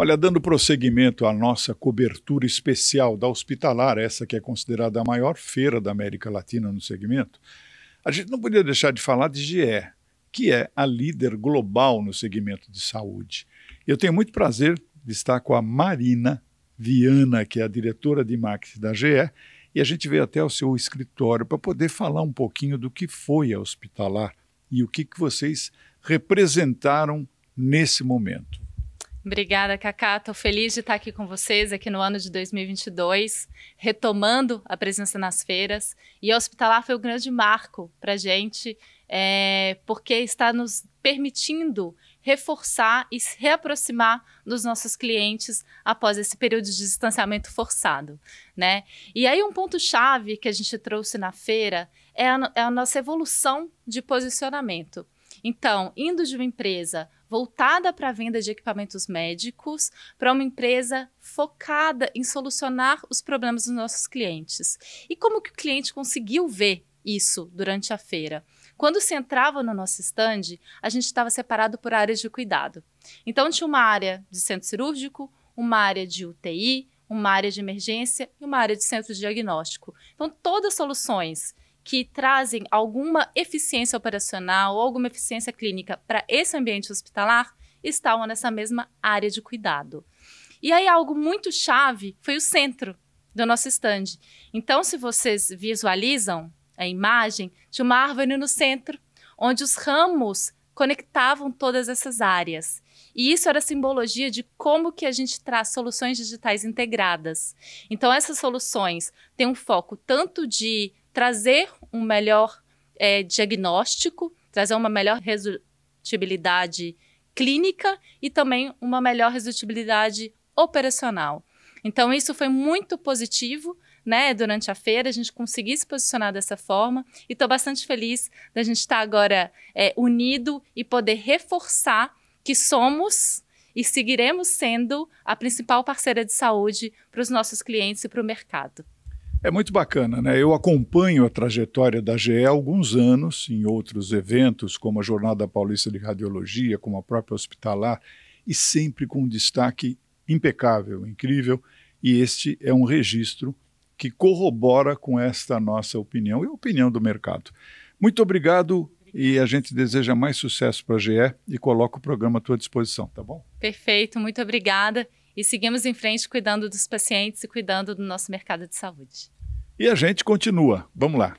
Olha, dando prosseguimento à nossa cobertura especial da Hospitalar, essa que é considerada a maior feira da América Latina no segmento, a gente não podia deixar de falar de GE, que é a líder global no segmento de saúde. Eu tenho muito prazer de estar com a Marina Viana, que é a diretora de marketing da GE, e a gente veio até o seu escritório para poder falar um pouquinho do que foi a Hospitalar e o que, que vocês representaram nesse momento. Obrigada, Cacá. Estou feliz de estar aqui com vocês aqui no ano de 2022, retomando a presença nas feiras. E o Hospitalar foi um grande marco para a gente, é, porque está nos permitindo reforçar e se reaproximar dos nossos clientes após esse período de distanciamento forçado, né? E aí um ponto chave que a gente trouxe na feira é a, é a nossa evolução de posicionamento. Então, indo de uma empresa voltada para a venda de equipamentos médicos para uma empresa focada em solucionar os problemas dos nossos clientes. E como que o cliente conseguiu ver isso durante a feira? Quando se entrava no nosso stand, a gente estava separado por áreas de cuidado. Então tinha uma área de centro cirúrgico, uma área de UTI, uma área de emergência e uma área de centro de diagnóstico. Então todas as soluções que trazem alguma eficiência operacional ou alguma eficiência clínica para esse ambiente hospitalar estavam nessa mesma área de cuidado. E aí algo muito chave foi o centro do nosso stand. Então, se vocês visualizam a imagem de uma árvore no centro, onde os ramos conectavam todas essas áreas. E isso era a simbologia de como que a gente traz soluções digitais integradas. Então essas soluções têm um foco tanto de trazer um melhor é, diagnóstico, trazer uma melhor resolutibilidade clínica e também uma melhor resolutibilidade operacional. Então, isso foi muito positivo. Né, durante a feira, a gente conseguir se posicionar dessa forma. E estou bastante feliz da gente estar tá agora é, unido e poder reforçar que somos e seguiremos sendo a principal parceira de saúde para os nossos clientes e para o mercado. É muito bacana, né? Eu acompanho a trajetória da GE há alguns anos, em outros eventos, como a Jornada Paulista de Radiologia, como a própria Hospitalar, e sempre com um destaque impecável, incrível, e este é um registro que corrobora com esta nossa opinião e a opinião do mercado. Muito obrigado e a gente deseja mais sucesso para a GE e coloca o programa à tua disposição, tá bom? Perfeito, muito obrigada e seguimos em frente cuidando dos pacientes e cuidando do nosso mercado de saúde. E a gente continua. Vamos lá.